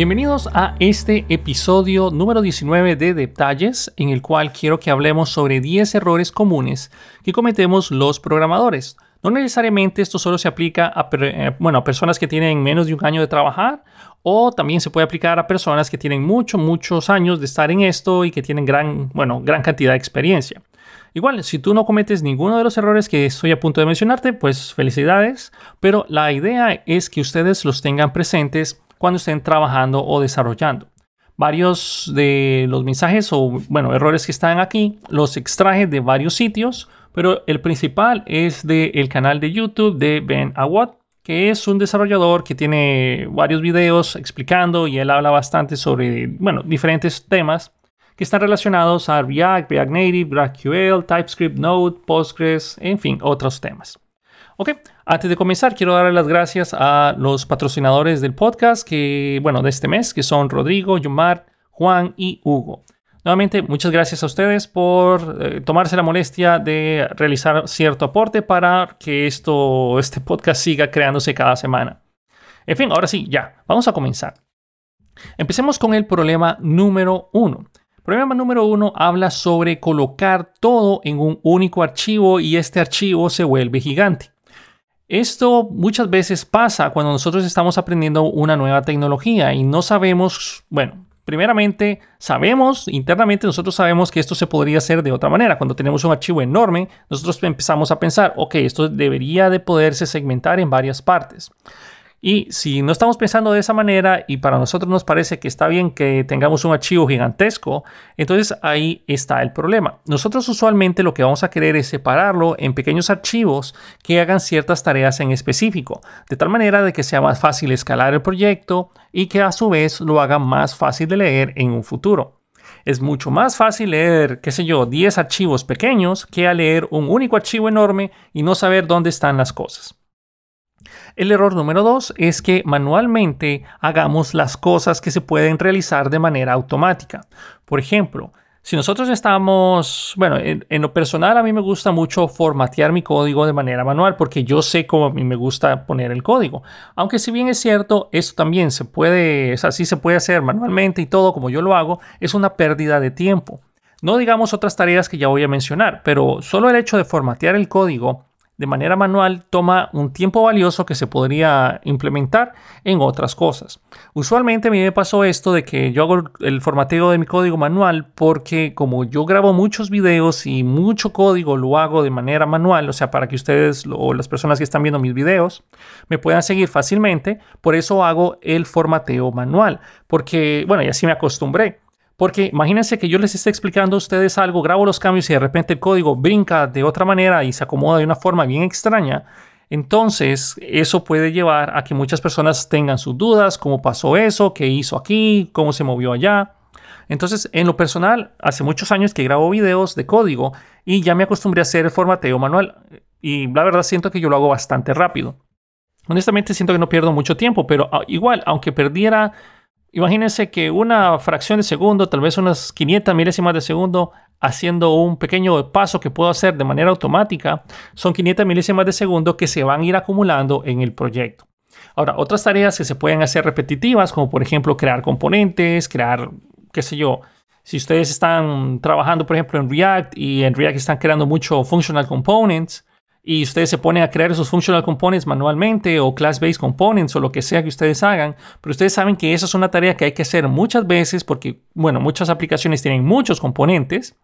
Bienvenidos a este episodio número 19 de Detalles, en el cual quiero que hablemos sobre 10 errores comunes que cometemos los programadores. No necesariamente esto solo se aplica eh, a, personas que tienen menos de un año de trabajar o también se puede aplicar a personas que tienen muchos, muchos años de estar en esto y que tienen gran, bueno, gran cantidad de experiencia. Igual, si tú no cometes ninguno de los errores que estoy a punto de mencionarte, pues felicidades, pero la idea es que ustedes los tengan presentes cuando estén trabajando o desarrollando. Varios de los mensajes o, bueno, errores que están aquí, los extraje de varios sitios, pero el principal es del canal de YouTube de Ben Awad, que es un desarrollador que tiene varios videos explicando y él habla bastante sobre, bueno, diferentes temas que están relacionados a React, React Native, GraphQL, TypeScript, Node, Postgres, en fin, otros temas. Ok, antes de comenzar, quiero dar las gracias a los patrocinadores del podcast, que, bueno, de este mes, que son Rodrigo, Yumar, Juan y Hugo. Nuevamente, muchas gracias a ustedes por eh, tomarse la molestia de realizar cierto aporte para que esto, este podcast siga creándose cada semana. En fin, ahora sí, ya, vamos a comenzar. Empecemos con el problema número uno. Problema número uno habla sobre colocar todo en un único archivo y este archivo se vuelve gigante. Esto muchas veces pasa cuando nosotros estamos aprendiendo una nueva tecnología y no sabemos, bueno, primeramente sabemos, internamente nosotros sabemos que esto se podría hacer de otra manera. Cuando tenemos un archivo enorme, nosotros empezamos a pensar, ok, esto debería de poderse segmentar en varias partes. Y si no estamos pensando de esa manera y para nosotros nos parece que está bien que tengamos un archivo gigantesco, entonces ahí está el problema. Nosotros usualmente lo que vamos a querer es separarlo en pequeños archivos que hagan ciertas tareas en específico, de tal manera de que sea más fácil escalar el proyecto y que a su vez lo haga más fácil de leer en un futuro. Es mucho más fácil leer, qué sé yo, 10 archivos pequeños que a leer un único archivo enorme y no saber dónde están las cosas. El error número dos es que manualmente hagamos las cosas que se pueden realizar de manera automática. Por ejemplo, si nosotros estamos, bueno, en, lo personal a mí me gusta mucho formatear mi código de manera manual porque yo sé cómo a mí me gusta poner el código. Aunque si bien es cierto, esto también se puede, Así se puede hacer manualmente y todo como yo lo hago, es una pérdida de tiempo. No digamos otras tareas que ya voy a mencionar, pero solo el hecho de formatear el código de manera manual toma un tiempo valioso que se podría implementar en otras cosas. Usualmente a mí me pasó esto de que yo hago el formateo de mi código manual porque como yo grabo muchos videos y mucho código lo hago de manera manual, o sea, para que ustedes o las personas que están viendo mis videos me puedan seguir fácilmente, por eso hago el formateo manual, porque bueno, ya así me acostumbré. Porque imagínense que yo les esté explicando a ustedes algo, grabo los cambios y de repente el código brinca de otra manera y se acomoda de una forma bien extraña. Entonces, eso puede llevar a que muchas personas tengan sus dudas, cómo pasó eso, qué hizo aquí, cómo se movió allá. Entonces, en lo personal, hace muchos años que grabo videos de código y ya me acostumbré a hacer el formateo manual y la verdad siento que yo lo hago bastante rápido. Honestamente siento que no pierdo mucho tiempo, pero ah, igual, aunque perdiera Imagínense que una fracción de segundo, tal vez unas 500 milésimas de segundo, haciendo un pequeño paso que puedo hacer de manera automática, son 500 milésimas de segundo que se van a ir acumulando en el proyecto. Ahora, otras tareas que se pueden hacer repetitivas, como por ejemplo crear componentes, crear, qué sé yo, si ustedes están trabajando por ejemplo en React y en React están creando mucho functional components, y ustedes se ponen a crear esos functional components manualmente o class-based components o lo que sea que ustedes hagan, pero ustedes saben que esa es una tarea que hay que hacer muchas veces porque, bueno, muchas aplicaciones tienen muchos componentes.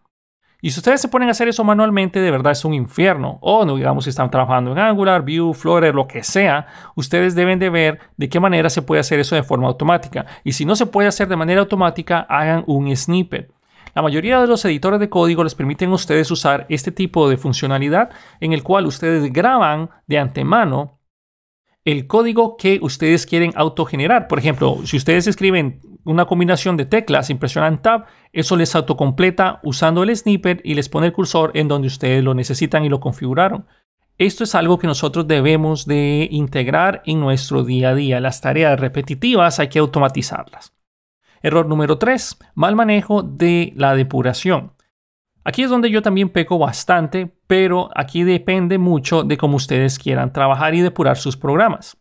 Y si ustedes se ponen a hacer eso manualmente, de verdad es un infierno. O no digamos si están trabajando en Angular, Vue, Flutter, lo que sea, ustedes deben de ver de qué manera se puede hacer eso de forma automática. Y si no se puede hacer de manera automática, hagan un snippet. La mayoría de los editores de código les permiten a ustedes usar este tipo de funcionalidad en el cual ustedes graban de antemano el código que ustedes quieren autogenerar. Por ejemplo, si ustedes escriben una combinación de teclas y presionan tab, eso les autocompleta usando el snippet y les pone el cursor en donde ustedes lo necesitan y lo configuraron. Esto es algo que nosotros debemos de integrar en nuestro día a día. Las tareas repetitivas hay que automatizarlas. Error número 3, mal manejo de la depuración. Aquí es donde yo también peco bastante, pero aquí depende mucho de cómo ustedes quieran trabajar y depurar sus programas.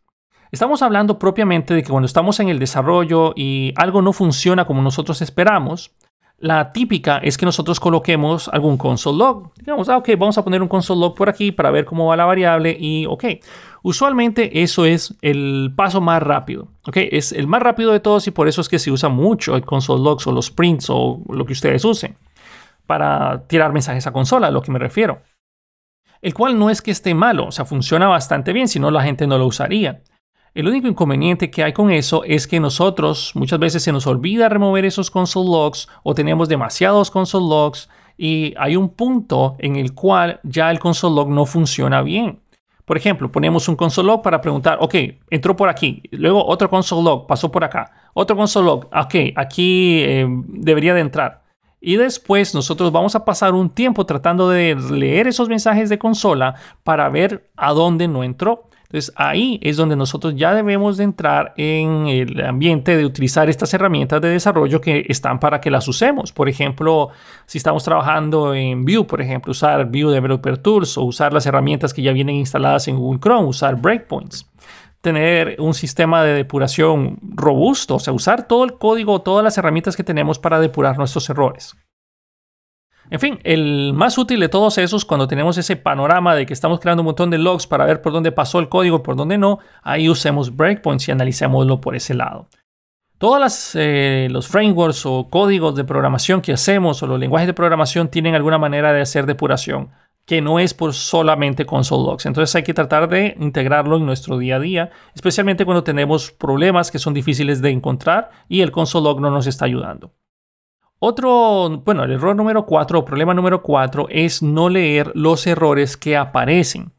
Estamos hablando propiamente de que cuando estamos en el desarrollo y algo no funciona como nosotros esperamos, la típica es que nosotros coloquemos algún console log. Digamos, ah, ok, vamos a poner un console log por aquí para ver cómo va la variable y ok. Usualmente eso es el paso más rápido, ¿ok? Es el más rápido de todos y por eso es que se usa mucho el console logs o los prints o lo que ustedes usen para tirar mensajes a consola, a lo que me refiero. El cual no es que esté malo, o sea, funciona bastante bien, si no la gente no lo usaría. El único inconveniente que hay con eso es que nosotros muchas veces se nos olvida remover esos console logs o tenemos demasiados console logs y hay un punto en el cual ya el console log no funciona bien. Por ejemplo, ponemos un console log para preguntar, ok, entró por aquí, luego otro console log pasó por acá, otro console log, ok, aquí eh, debería de entrar. Y después nosotros vamos a pasar un tiempo tratando de leer esos mensajes de consola para ver a dónde no entró. Entonces ahí es donde nosotros ya debemos de entrar en el ambiente de utilizar estas herramientas de desarrollo que están para que las usemos. Por ejemplo, si estamos trabajando en Vue, por ejemplo, usar Vue Developer Tools o usar las herramientas que ya vienen instaladas en Google Chrome, usar breakpoints tener un sistema de depuración robusto, o sea, usar todo el código, todas las herramientas que tenemos para depurar nuestros errores. En fin, el más útil de todos esos, cuando tenemos ese panorama de que estamos creando un montón de logs para ver por dónde pasó el código, por dónde no, ahí usemos breakpoints y analicémoslo por ese lado. Todos eh, los frameworks o códigos de programación que hacemos o los lenguajes de programación tienen alguna manera de hacer depuración, que no es por solamente console logs. Entonces hay que tratar de integrarlo en nuestro día a día, especialmente cuando tenemos problemas que son difíciles de encontrar y el console log no nos está ayudando. Otro, bueno, el error número cuatro problema número cuatro es no leer los errores que aparecen.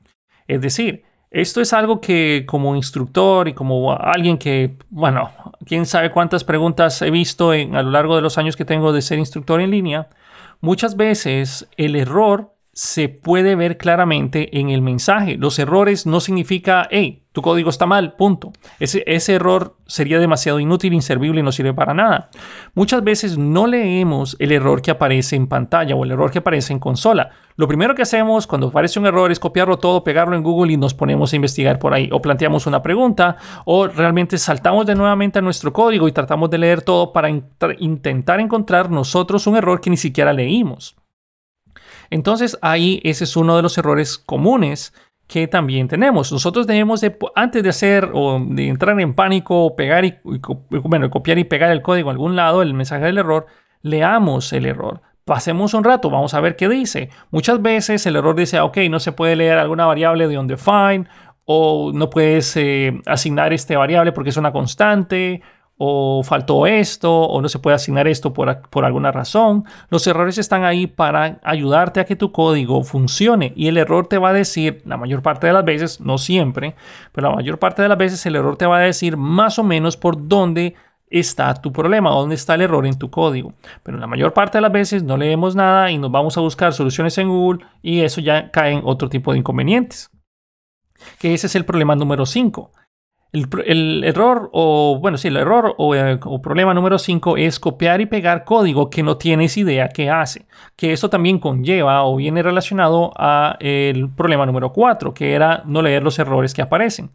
Es decir, esto es algo que como instructor y como alguien que, bueno, quién sabe cuántas preguntas he visto a lo largo de los años que tengo de ser instructor en línea, muchas veces el error se puede ver claramente en el mensaje. Los errores no significa, hey, tu código está mal, punto. Ese, error sería demasiado inútil, inservible y no sirve para nada. Muchas veces no leemos el error que aparece en pantalla o el error que aparece en consola. Lo primero que hacemos cuando aparece un error es copiarlo todo, pegarlo en Google y nos ponemos a investigar por ahí. O planteamos una pregunta o realmente saltamos de nuevamente a nuestro código y tratamos de leer todo para intentar encontrar nosotros un error que ni siquiera leímos. Entonces ahí ese es uno de los errores comunes que también tenemos. Nosotros debemos de, antes de hacer o de entrar en pánico o pegar y, copiar y pegar el código a algún lado, el mensaje del error, leamos el error. Pasemos un rato, vamos a ver qué dice. Muchas veces el error dice, ok, no se puede leer alguna variable de undefined o no puedes eh, asignar esta variable porque es una constante o faltó esto, o no se puede asignar esto por, alguna razón. Los errores están ahí para ayudarte a que tu código funcione y el error te va a decir, la mayor parte de las veces, no siempre, pero la mayor parte de las veces el error te va a decir más o menos por dónde está tu problema, dónde está el error en tu código. Pero la mayor parte de las veces no leemos nada y nos vamos a buscar soluciones en Google y eso ya cae en otro tipo de inconvenientes. Que ese es el problema número 5 el, error, o bueno, sí, el error o, eh, problema número 5 es copiar y pegar código que no tienes idea qué hace. Que eso también conlleva o viene relacionado a el problema número 4, que era no leer los errores que aparecen.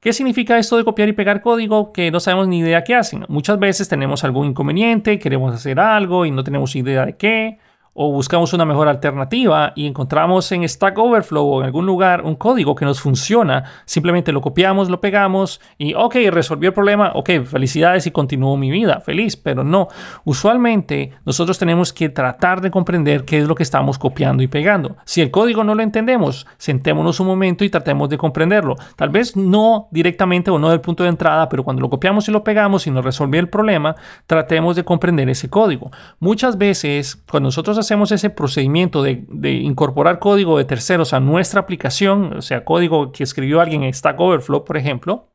¿Qué significa esto de copiar y pegar código que no sabemos ni idea qué hacen? Muchas veces tenemos algún inconveniente, queremos hacer algo y no tenemos idea de qué o buscamos una mejor alternativa y encontramos en Stack Overflow o en algún lugar un código que nos funciona, simplemente lo copiamos, lo pegamos y, ok, resolvió el problema, ok, felicidades y continúo mi vida, feliz, pero no, usualmente nosotros tenemos que tratar de comprender qué es lo que estamos copiando y pegando. Si el código no lo entendemos, sentémonos un momento y tratemos de comprenderlo. Tal vez no directamente o no del punto de entrada, pero cuando lo copiamos y lo pegamos y nos resolvió el problema, tratemos de comprender ese código. Muchas veces, cuando nosotros hacemos ese procedimiento de, incorporar código de terceros a nuestra aplicación, o sea, código que escribió alguien en Stack Overflow, por ejemplo,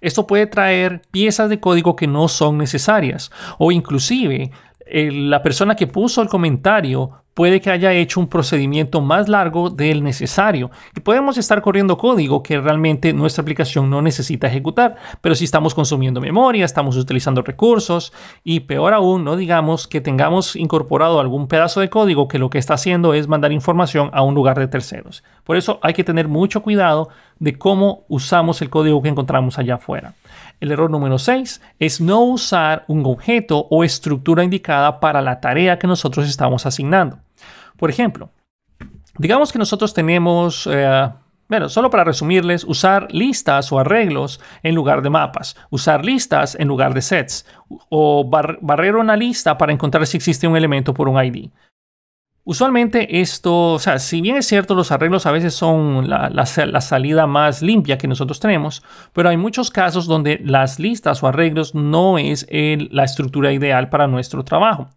esto puede traer piezas de código que no son necesarias o inclusive eh, la persona que puso el comentario puede que haya hecho un procedimiento más largo del necesario y podemos estar corriendo código que realmente nuestra aplicación no necesita ejecutar, pero si estamos consumiendo memoria, estamos utilizando recursos y peor aún, no digamos que tengamos incorporado algún pedazo de código que lo que está haciendo es mandar información a un lugar de terceros. Por eso hay que tener mucho cuidado de cómo usamos el código que encontramos allá afuera. El error número 6 es no usar un objeto o estructura indicada para la tarea que nosotros estamos asignando. Por ejemplo, digamos que nosotros tenemos... Eh, bueno, solo para resumirles, usar listas o arreglos en lugar de mapas, usar listas en lugar de sets, o barrer una lista para encontrar si existe un elemento por un ID. Usualmente esto, o sea, si bien es cierto, los arreglos a veces son la, salida más limpia que nosotros tenemos, pero hay muchos casos donde las listas o arreglos no es la estructura ideal para nuestro trabajo.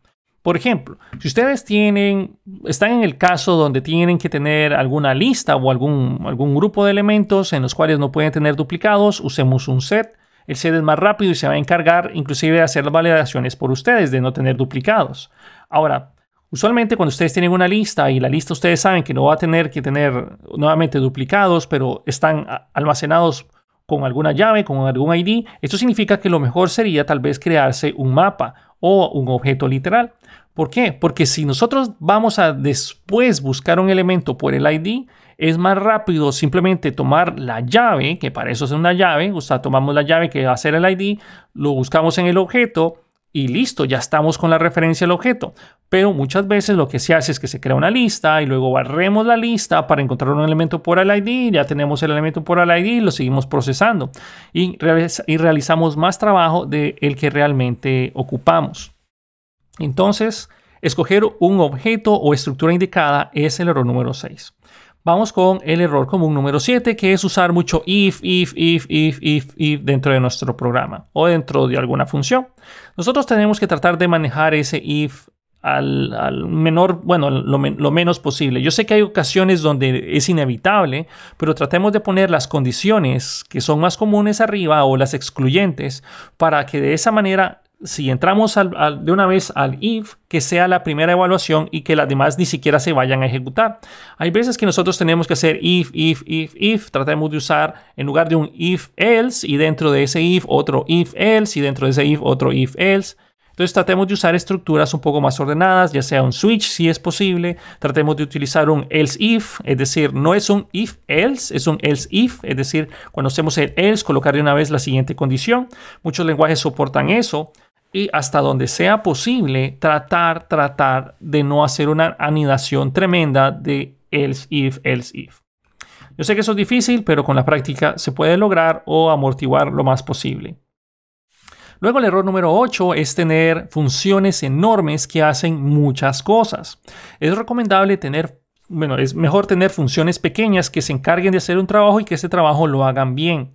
Por ejemplo, si ustedes tienen, están en el caso donde tienen que tener alguna lista o algún, algún grupo de elementos en los cuales no pueden tener duplicados, usemos un set. El set es más rápido y se va a encargar inclusive de hacer las validaciones por ustedes, de no tener duplicados. Ahora, usualmente cuando ustedes tienen una lista y la lista ustedes saben que no va a tener que tener nuevamente duplicados, pero están almacenados con alguna llave, con algún ID, esto significa que lo mejor sería tal vez crearse un mapa o un objeto literal. ¿Por qué? Porque si nosotros vamos a después buscar un elemento por el ID, es más rápido simplemente tomar la llave, que para eso es una llave, o sea, tomamos la llave que va a ser el ID, lo buscamos en el objeto y listo, ya estamos con la referencia al objeto. Pero muchas veces lo que se hace es que se crea una lista y luego barremos la lista para encontrar un elemento por el ID, ya tenemos el elemento por el ID y lo seguimos procesando y, realizamos más trabajo del el que realmente ocupamos. Entonces, escoger un objeto o estructura indicada es el error número 6. Vamos con el error común número 7, que es usar mucho if, if, if, if, if, if dentro de nuestro programa o dentro de alguna función. Nosotros tenemos que tratar de manejar ese if al, menor, bueno, lo, lo, menos posible. Yo sé que hay ocasiones donde es inevitable, pero tratemos de poner las condiciones que son más comunes arriba o las excluyentes para que de esa manera si entramos de una vez al if, que sea la primera evaluación y que las demás ni siquiera se vayan a ejecutar. Hay veces que nosotros tenemos que hacer if, if, if, if. Tratemos de usar en lugar de un if else y dentro de ese if otro if else y dentro de ese if otro if else. Entonces tratemos de usar estructuras un poco más ordenadas, ya sea un switch si es posible. Tratemos de utilizar un else if, es decir, no es un if else, es un else if, es decir, cuando hacemos el else, colocar de una vez la siguiente condición. Muchos lenguajes soportan eso y hasta donde sea posible tratar, tratar de no hacer una anidación tremenda de else if, else if. Yo sé que eso es difícil, pero con la práctica se puede lograr o amortiguar lo más posible. Luego el error número 8 es tener funciones enormes que hacen muchas cosas. Es recomendable tener, bueno, es mejor tener funciones pequeñas que se encarguen de hacer un trabajo y que ese trabajo lo hagan bien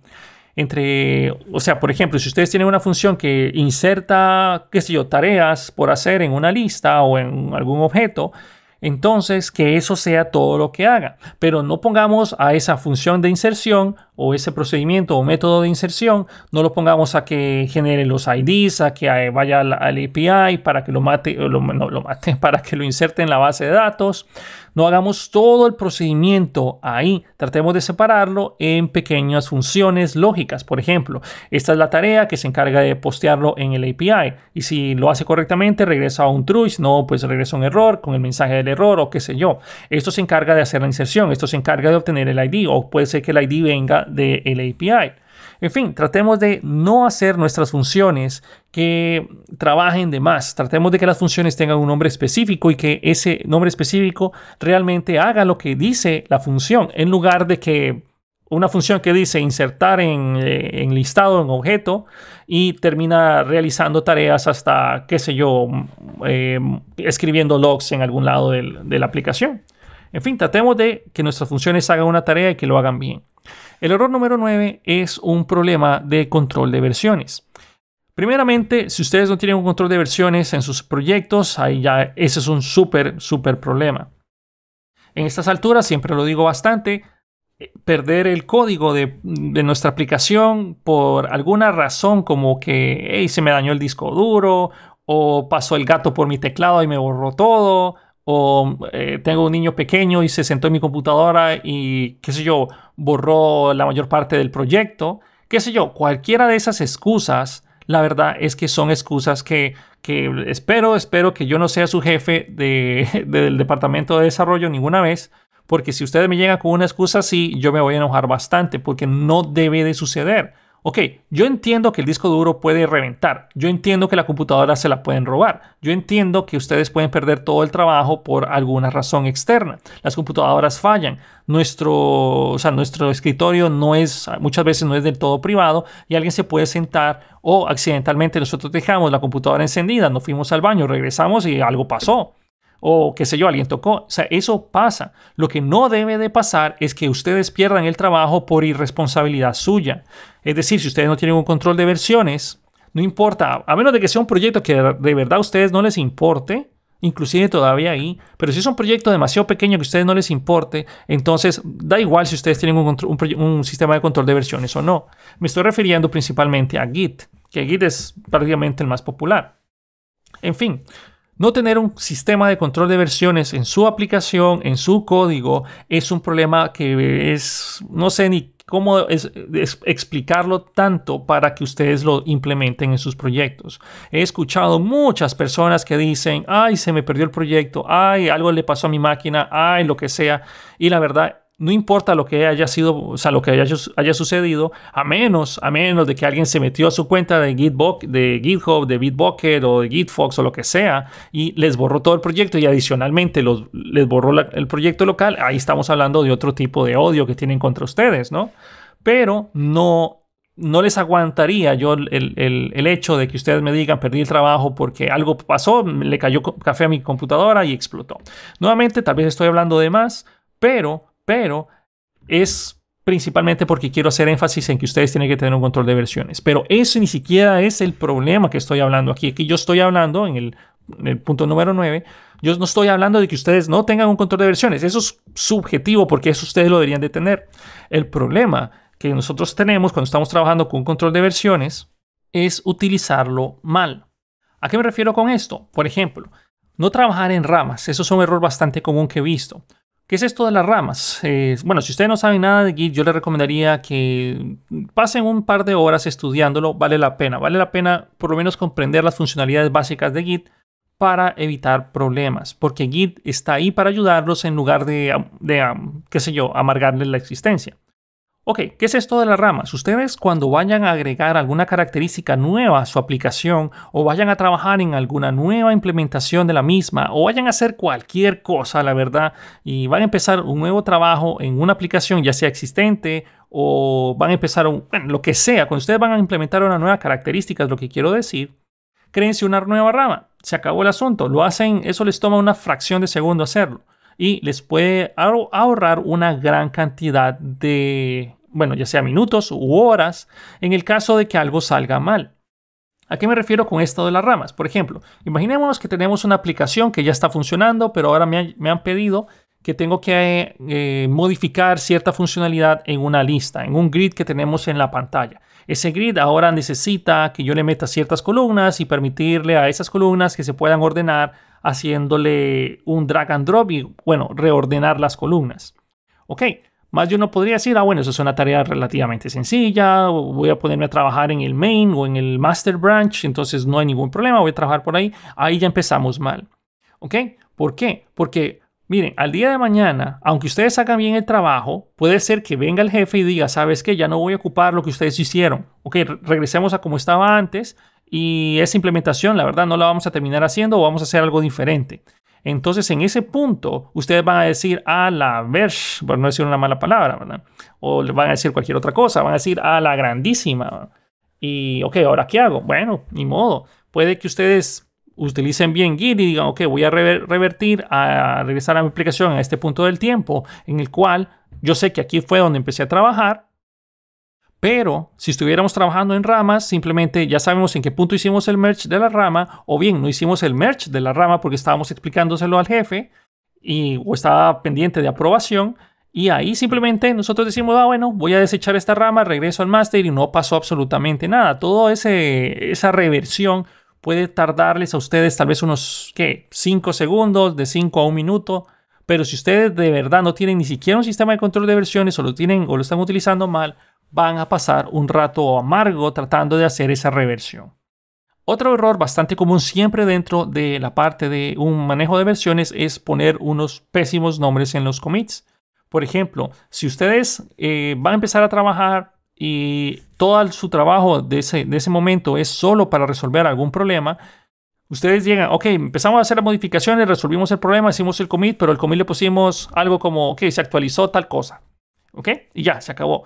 entre, o sea, por ejemplo, si ustedes tienen una función que inserta, qué sé yo, tareas por hacer en una lista o en algún objeto, entonces que eso sea todo lo que haga. Pero no pongamos a esa función de inserción o ese procedimiento o método de inserción, no lo pongamos a que genere los IDs, a que eh, vaya al, API para que lo mate, eh, lo, lo mate, para que lo inserte en la base de datos. No hagamos todo el procedimiento ahí. Tratemos de separarlo en pequeñas funciones lógicas. Por ejemplo, esta es la tarea que se encarga de postearlo en el API. Y si lo hace correctamente, regresa a un true. no, pues regresa un error con el mensaje del error o qué sé yo. Esto se encarga de hacer la inserción. Esto se encarga de obtener el ID. O puede ser que el ID venga del API. En fin, tratemos de no hacer nuestras funciones que trabajen de más. Tratemos de que las funciones tengan un nombre específico y que ese nombre específico realmente haga lo que dice la función, en lugar de que una función que dice insertar en, eh, listado, en objeto, y termina realizando tareas hasta, qué sé yo, mm, eh, escribiendo logs en algún lado de la aplicación. En fin, tratemos de que nuestras funciones hagan una tarea y que lo hagan bien. El error número 9 es un problema de control de versiones. Primeramente, si ustedes no tienen un control de versiones en sus proyectos, ahí ya ese es un súper, súper problema. En estas alturas, siempre lo digo bastante, eh, perder el código de, de, nuestra aplicación por alguna razón como que hey, se me dañó el disco duro o pasó el gato por mi teclado y me borró todo o eh, tengo un niño pequeño y se sentó en mi computadora y, qué sé yo, borró la mayor parte del proyecto, qué sé yo, cualquiera de esas excusas, la verdad es que son excusas que, que espero, espero que yo no sea su jefe del departamento de desarrollo ninguna vez, porque si ustedes me llegan con una excusa así, yo me voy a enojar bastante, porque no debe de suceder. Ok, yo entiendo que el disco duro puede reventar, yo entiendo que la computadora se la pueden robar, yo entiendo que ustedes pueden perder todo el trabajo por alguna razón externa, las computadoras fallan, nuestro, sea, nuestro escritorio no es, muchas veces no es del todo privado y alguien se puede sentar o accidentalmente nosotros dejamos la computadora encendida, nos fuimos al baño, regresamos y algo pasó o qué sé yo, alguien tocó. O sea, eso pasa. Lo que no debe de pasar es que ustedes pierdan el trabajo por irresponsabilidad suya. Es decir, si ustedes no tienen un control de versiones, no importa, a menos de que sea un proyecto que de verdad a ustedes no les importe, inclusive todavía ahí, pero si es un proyecto demasiado pequeño que a ustedes no les importe, entonces da igual si ustedes tienen un, un sistema de control de versiones o no. Me estoy refiriendo principalmente a Git, que Git es prácticamente el más popular. En fin, no tener un sistema de control de versiones en su aplicación, en su código, es un problema que es, no sé ni cómo es, explicarlo tanto para que ustedes lo implementen en sus proyectos. He escuchado muchas personas que dicen, ay, se me perdió el proyecto, ay, algo le pasó a mi máquina, ay, lo que sea. Y la verdad no importa lo que haya sido, o sea, lo que haya, sucedido, a menos, a menos de que alguien se metió a su cuenta de, de GitHub, de Bitbucket o de Gitfox o lo que sea y les borró todo el proyecto y adicionalmente les borró el proyecto local, ahí estamos hablando de otro tipo de odio que tienen contra ustedes, ¿no? Pero no, no les aguantaría yo el, el, hecho de que ustedes me digan perdí el trabajo porque algo pasó, le cayó café a mi computadora y explotó. Nuevamente, tal vez estoy hablando de más, pero pero es principalmente porque quiero hacer énfasis en que ustedes tienen que tener un control de versiones. Pero eso ni siquiera es el problema que estoy hablando aquí. Aquí yo estoy hablando en el, punto número 9. Yo no estoy hablando de que ustedes no tengan un control de versiones. Eso es subjetivo porque eso ustedes lo deberían de tener. El problema que nosotros tenemos cuando estamos trabajando con un control de versiones es utilizarlo mal. ¿A qué me refiero con esto? Por ejemplo, no trabajar en ramas. Eso es un error bastante común que he visto. ¿Qué es esto de las ramas? bueno, si ustedes no saben nada de Git, yo les recomendaría que pasen un par de horas estudiándolo, vale la pena. Vale la pena por lo menos comprender las funcionalidades básicas de Git para evitar problemas, porque Git está ahí para ayudarlos en lugar de, qué sé yo, amargarles la existencia. Ok, ¿qué es esto de las ramas? Ustedes cuando vayan a agregar alguna característica nueva a su aplicación o vayan a trabajar en alguna nueva implementación de la misma o vayan a hacer cualquier cosa, la verdad, y van a empezar un nuevo trabajo en una aplicación ya sea existente o van a empezar un, lo que sea, cuando ustedes van a implementar una nueva característica, es lo que quiero decir, créense una nueva rama, se acabó el asunto, lo hacen, eso les toma una fracción de segundo hacerlo y les puede ahorrar una gran cantidad de, bueno, ya sea minutos u horas en el caso de que algo salga mal. ¿A qué me refiero con esto de las ramas? Por ejemplo, imaginémonos que tenemos una aplicación que ya está funcionando, pero ahora me, han pedido que tengo que eh, modificar cierta funcionalidad en una lista, en un grid que tenemos en la pantalla. Ese grid ahora necesita que yo le meta ciertas columnas y permitirle a esas columnas que se puedan ordenar haciéndole un drag and drop y, bueno, reordenar las columnas. Ok, más yo no podría decir, ah, bueno, eso es una tarea relativamente sencilla, voy a ponerme a trabajar en el main o en el master branch, entonces no hay ningún problema, voy a trabajar por ahí. Ahí ya empezamos mal. ¿Ok? ¿Por qué? Porque Miren, al día de mañana, aunque ustedes hagan bien el trabajo, puede ser que venga el jefe y diga, sabes qué? ya no voy a ocupar lo que ustedes hicieron. Ok, regresemos a como estaba antes y esa implementación, la verdad, no la vamos a terminar haciendo o vamos a hacer algo diferente. Entonces, en ese punto, ustedes van a decir a la verge, por no decir una mala palabra, ¿verdad? O van a decir cualquier otra cosa, van a decir a la grandísima. Y, ok, ¿ahora qué hago? Bueno, ni modo. Puede que ustedes utilicen bien Git y digan, ok, voy a revertir, a regresar a mi aplicación a este punto del tiempo en el cual yo sé que aquí fue donde empecé a trabajar, pero si estuviéramos trabajando en ramas, simplemente ya sabemos en qué punto hicimos el merge de la rama, o bien no hicimos el merge de la rama porque estábamos explicándoselo al jefe y, o estaba pendiente de aprobación. Y ahí simplemente nosotros decimos, ah, bueno, voy a desechar esta rama, regreso al master y no pasó absolutamente nada. Todo ese, esa reversión puede tardarles a ustedes tal vez unos, ¿qué? 5 segundos, de 5 a un minuto. Pero si ustedes de verdad no tienen ni siquiera un sistema de control de versiones o lo tienen o lo están utilizando mal, van a pasar un rato amargo tratando de hacer esa reversión. Otro error bastante común siempre dentro de la parte de un manejo de versiones es poner unos pésimos nombres en los commits. Por ejemplo, si ustedes eh, van a empezar a trabajar y todo su trabajo de ese, momento es solo para resolver algún problema, ustedes llegan, ok, empezamos a hacer las modificaciones, resolvimos el problema, hicimos el commit, pero el commit le pusimos algo como, ok, se actualizó tal cosa, ok, y ya, se acabó.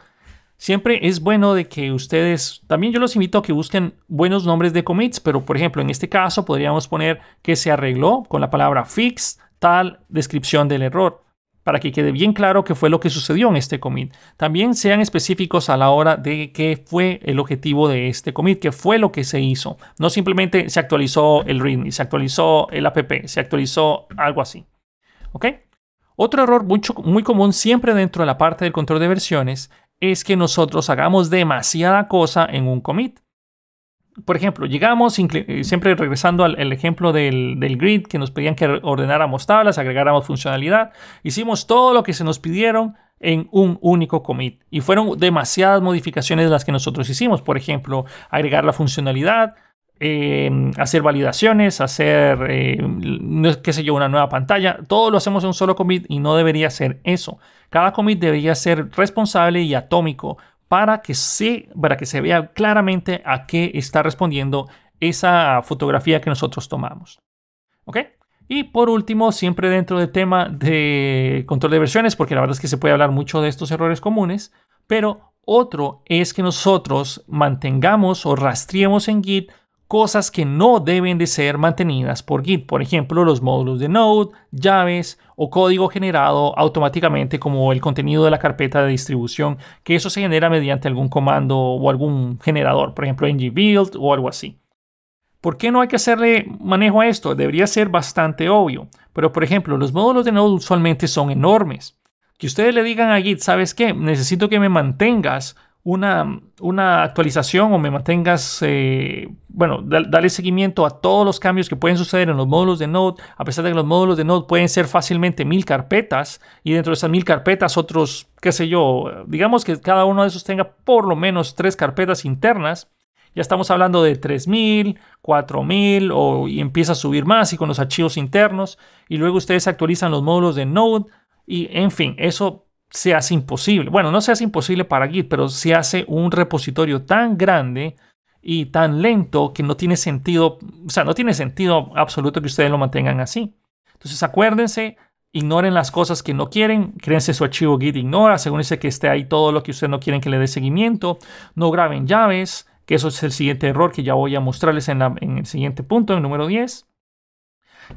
Siempre es bueno de que ustedes, también yo los invito a que busquen buenos nombres de commits, pero por ejemplo, en este caso podríamos poner que se arregló con la palabra fix tal descripción del error para que quede bien claro qué fue lo que sucedió en este commit. También sean específicos a la hora de qué fue el objetivo de este commit, qué fue lo que se hizo. No simplemente se actualizó el README, se actualizó el app, se actualizó algo así. ¿Ok? Otro error mucho, muy común siempre dentro de la parte del control de versiones es que nosotros hagamos demasiada cosa en un commit por ejemplo, llegamos, eh, siempre regresando al ejemplo del, grid, que nos pedían que ordenáramos tablas, agregáramos funcionalidad, hicimos todo lo que se nos pidieron en un único commit. Y fueron demasiadas modificaciones las que nosotros hicimos, por ejemplo, agregar la funcionalidad, em, hacer validaciones, hacer, em, una nueva pantalla. Todo lo hacemos en un solo commit y no debería ser eso. Cada commit debería ser responsable y atómico para que se, para que se vea claramente a qué está respondiendo esa fotografía que nosotros tomamos. ¿Ok? Y por último, siempre dentro del tema de control de versiones, porque la verdad es que se puede hablar mucho de estos errores comunes, pero otro es que nosotros mantengamos o rastreemos en Git cosas que no deben de ser mantenidas por Git, por ejemplo los módulos de Node, llaves o código generado automáticamente como el contenido de la carpeta de distribución, que eso se genera mediante algún comando o algún generador, por ejemplo ng-build o algo así. ¿Por qué no hay que hacerle manejo a esto? Debería ser bastante obvio, pero por ejemplo los módulos de Node usualmente son enormes. Que ustedes le digan a Git, ¿sabes qué? Necesito que me mantengas una, una actualización o me mantengas, eh, bueno, dale seguimiento a todos los cambios que pueden suceder en los módulos de Node, a pesar de que los módulos de Node pueden ser fácilmente mil carpetas y dentro de esas mil carpetas otros, qué sé yo, digamos que cada uno de esos tenga por lo menos tres carpetas internas. Ya estamos hablando de 3000, 4000 o, y empieza a subir más y con los archivos internos. Y luego ustedes actualizan los módulos de Node y en fin, eso se hace imposible. Bueno, no se hace imposible para Git, pero se hace un repositorio tan grande y tan lento que no tiene sentido, o sea, no tiene sentido absoluto que ustedes lo mantengan así. Entonces acuérdense, ignoren las cosas que no quieren, créense su archivo Git ignora, asegúrense que esté ahí todo lo que ustedes no quieren que le dé seguimiento, no graben llaves, que eso es el siguiente error que ya voy a mostrarles en, en el siguiente punto, el número 10.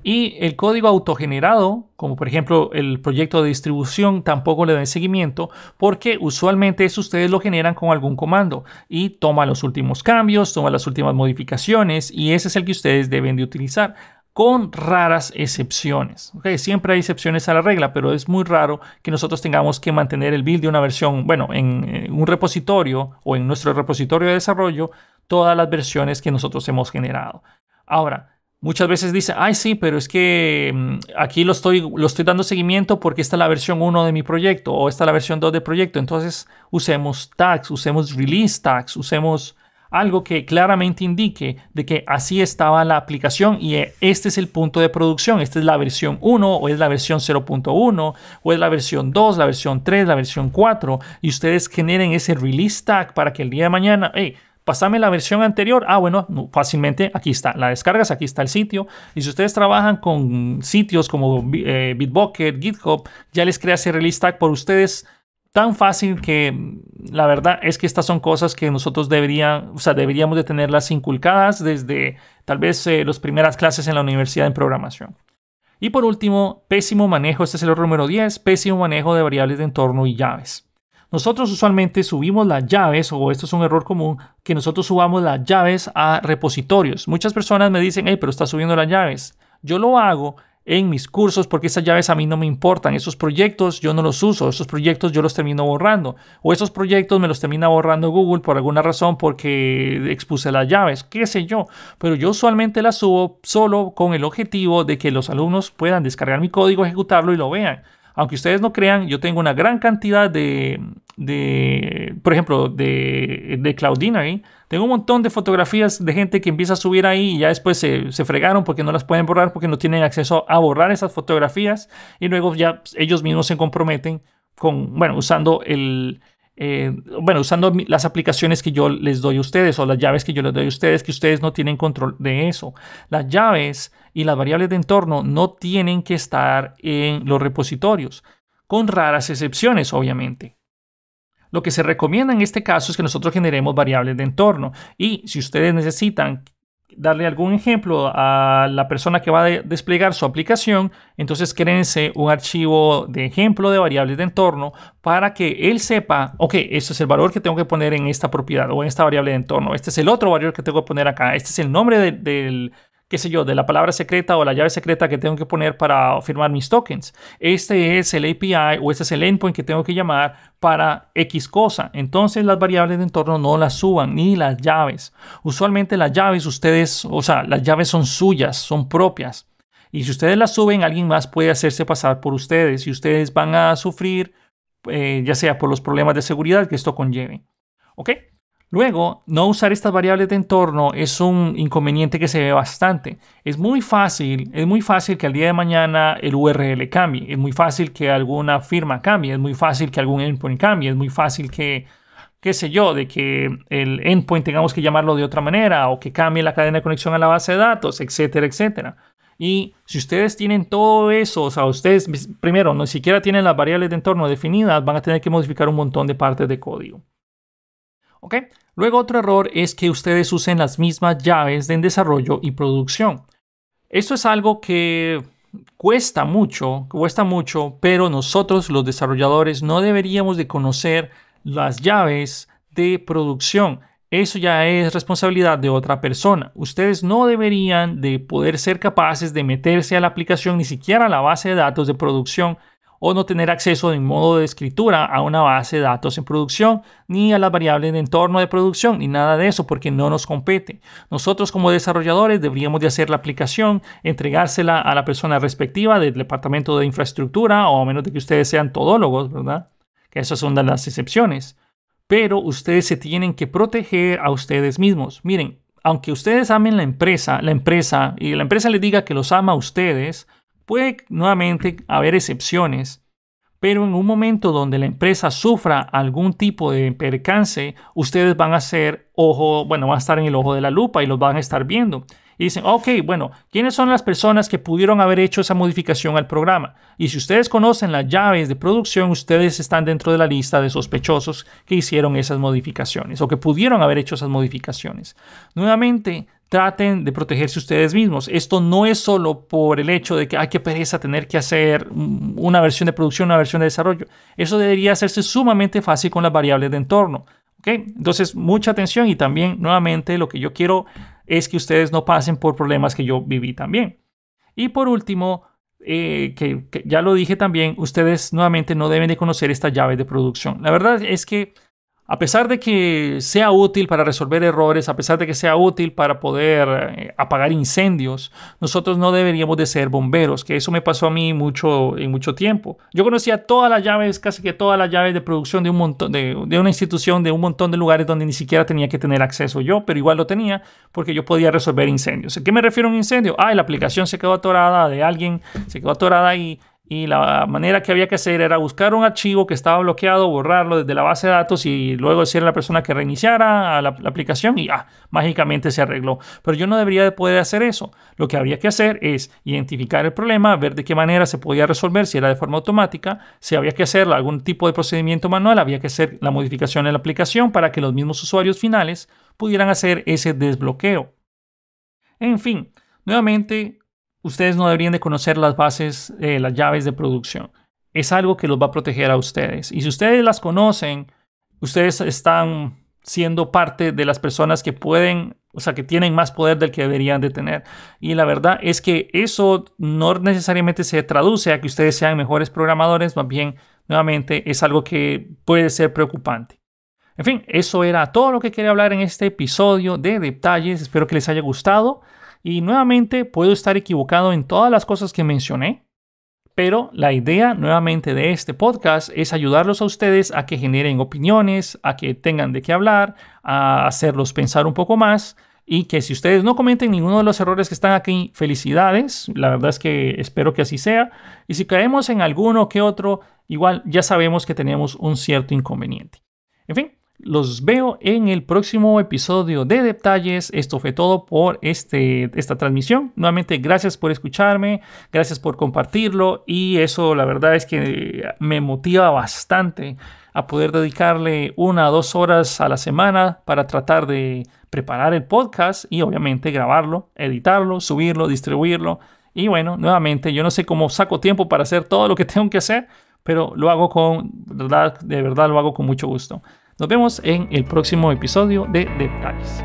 Y el código autogenerado, como por ejemplo el proyecto de distribución, tampoco le da seguimiento porque usualmente eso ustedes lo generan con algún comando y toma los últimos cambios, toma las últimas modificaciones y ese es el que ustedes deben de utilizar con raras excepciones. Siempre hay excepciones a la regla, pero es muy raro que nosotros tengamos que mantener el build de una versión, bueno, en eh, un repositorio o en nuestro repositorio de desarrollo, todas las versiones que nosotros hemos generado. Ahora, Muchas veces dice, ay sí, pero es que mm, aquí lo estoy, lo estoy dando seguimiento porque esta es la versión 1 de mi proyecto o esta es la versión 2 de proyecto. Entonces usemos tags, usemos release tags, usemos algo que claramente indique de que así estaba la aplicación y eh, este es el punto de producción, esta es la versión 1 o es la versión 0.1 o es la versión 2, la versión 3, la versión 4 y ustedes generen ese release tag para que el día de mañana, pasame la versión anterior. Ah, bueno, fácilmente aquí está, la descargas, aquí está el sitio. Y si ustedes trabajan con sitios como eh, Bitbucket, GitHub, ya les crea ese release tag por ustedes tan fácil que la verdad es que estas son cosas que nosotros o sea, deberíamos de tenerlas inculcadas desde tal vez eh, las primeras clases en la universidad en programación. Y por último, pésimo manejo, este es el error número 10, pésimo manejo de variables de entorno y llaves. Nosotros usualmente subimos las llaves, o esto es un error común, que nosotros subamos las llaves a repositorios. Muchas personas me dicen, pero está subiendo las llaves. Yo lo hago en mis cursos porque esas llaves a mí no me importan. Esos proyectos yo no los uso, esos proyectos yo los termino borrando. O esos proyectos me los termina borrando Google por alguna razón porque expuse las llaves, qué sé yo. Pero yo usualmente las subo solo con el objetivo de que los alumnos puedan descargar mi código, ejecutarlo y lo vean aunque ustedes no crean, yo tengo una gran cantidad de, por ejemplo, de, de ahí. Tengo un montón de fotografías de gente que empieza a subir ahí y ya después se, se, fregaron porque no las pueden borrar, porque no tienen acceso a borrar esas fotografías. Y luego ya ellos mismos se comprometen con, bueno, usando el, eh, bueno, usando las aplicaciones que yo les doy a ustedes o las llaves que yo les doy a ustedes, que ustedes no tienen control de eso. Las llaves y las variables de entorno no tienen que estar en los repositorios, con raras excepciones, obviamente. Lo que se recomienda en este caso es que nosotros generemos variables de entorno y si ustedes necesitan darle algún ejemplo a la persona que va a desplegar su aplicación, entonces créense un archivo de ejemplo de variables de entorno para que él sepa, ok, este es el valor que tengo que poner en esta propiedad o en esta variable de entorno, este es el otro valor que tengo que poner acá, este es el nombre del qué sé yo, de la palabra secreta o la llave secreta que tengo que poner para firmar mis tokens. Este es el API o este es el endpoint que tengo que llamar para X cosa. Entonces las variables de entorno no las suban, ni las llaves. Usualmente las llaves ustedes, o sea, las llaves son suyas, son propias. Y si ustedes las suben, alguien más puede hacerse pasar por ustedes y ustedes van a sufrir, eh, ya sea por los problemas de seguridad que esto conlleve. ¿Ok? Luego, no usar estas variables de entorno es un inconveniente que se ve bastante. Es muy fácil, es muy fácil que al día de mañana el URL cambie, es muy fácil que alguna firma cambie, es muy fácil que algún endpoint cambie, es muy fácil que, qué sé yo, de que el endpoint tengamos que llamarlo de otra manera o que cambie la cadena de conexión a la base de datos, etcétera, etcétera. Y si ustedes tienen todo eso, o sea, ustedes primero no siquiera tienen las variables de entorno definidas, van a tener que modificar un montón de partes de código. ¿Ok? Luego otro error es que ustedes usen las mismas llaves de desarrollo y producción. Esto es algo que cuesta mucho, cuesta mucho, pero nosotros los desarrolladores no deberíamos de conocer las llaves de producción. Eso ya es responsabilidad de otra persona. Ustedes no deberían de poder ser capaces de meterse a la aplicación ni siquiera a la base de datos de producción o no tener acceso en modo de escritura a una base de datos en producción, ni a las variables de entorno de producción, ni nada de eso, porque no nos compete. Nosotros como desarrolladores deberíamos de hacer la aplicación, entregársela a la persona respectiva del departamento de infraestructura, o a menos de que ustedes sean todólogos, ¿verdad? Que esas son las excepciones. Pero ustedes se tienen que proteger a ustedes mismos. Miren, aunque ustedes amen la empresa, la empresa, y la empresa les diga que los ama a ustedes, Puede nuevamente haber excepciones, pero en un momento donde la empresa sufra algún tipo de percance, ustedes van a ser ojo, bueno, van a estar en el ojo de la lupa y los van a estar viendo. Y dicen, ok, bueno, ¿quiénes son las personas que pudieron haber hecho esa modificación al programa? Y si ustedes conocen las llaves de producción, ustedes están dentro de la lista de sospechosos que hicieron esas modificaciones o que pudieron haber hecho esas modificaciones. Nuevamente, traten de protegerse ustedes mismos. Esto no es solo por el hecho de que hay que pereza tener que hacer una versión de producción, una versión de desarrollo. Eso debería hacerse sumamente fácil con las variables de entorno. Entonces, mucha atención y también, nuevamente, lo que yo quiero es que ustedes no pasen por problemas que yo viví también. Y por último, eh, que, ya lo dije también, ustedes nuevamente no deben de conocer esta llave de producción. La verdad es que a pesar de que sea útil para resolver errores, a pesar de que sea útil para poder eh, apagar incendios, nosotros no deberíamos de ser bomberos, que eso me pasó a mí mucho en mucho tiempo. Yo conocía todas las llaves, casi que todas las llaves de producción de un montón de, una institución, de un montón de lugares donde ni siquiera tenía que tener acceso yo, pero igual lo tenía porque yo podía resolver incendios. ¿A qué me refiero a un incendio? Ah, la aplicación se quedó atorada de alguien, se quedó atorada y y la manera que había que hacer era buscar un archivo que estaba bloqueado, borrarlo desde la base de datos y luego decirle a la persona que reiniciara la, aplicación y ah, mágicamente se arregló. Pero yo no debería de poder hacer eso. Lo que habría que hacer es identificar el problema, ver de qué manera se podía resolver, si era de forma automática, si había que hacer algún tipo de procedimiento manual, había que hacer la modificación en la aplicación para que los mismos usuarios finales pudieran hacer ese desbloqueo. En fin, nuevamente ustedes no deberían de conocer las bases, eh, las llaves de producción. Es algo que los va a proteger a ustedes. Y si ustedes las conocen, ustedes están siendo parte de las personas que pueden, o sea, que tienen más poder del que deberían de tener. Y la verdad es que eso no necesariamente se traduce a que ustedes sean mejores programadores, más bien, nuevamente, es algo que puede ser preocupante. En fin, eso era todo lo que quería hablar en este episodio de detalles. Espero que les haya gustado. Y nuevamente puedo estar equivocado en todas las cosas que mencioné, pero la idea nuevamente de este podcast es ayudarlos a ustedes a que generen opiniones, a que tengan de qué hablar, a hacerlos pensar un poco más y que si ustedes no comenten ninguno de los errores que están aquí, felicidades, la verdad es que espero que así sea. Y si caemos en alguno que otro, igual ya sabemos que tenemos un cierto inconveniente. En fin, los veo en el próximo episodio de detalles. Esto fue todo por este, esta transmisión. Nuevamente, gracias por escucharme, gracias por compartirlo y eso la verdad es que me motiva bastante a poder dedicarle una o dos horas a la semana para tratar de preparar el podcast y obviamente grabarlo, editarlo, subirlo, distribuirlo. Y bueno, nuevamente, yo no sé cómo saco tiempo para hacer todo lo que tengo que hacer, pero lo hago con, de verdad lo hago con mucho gusto. Nos vemos en el próximo episodio de Detalles.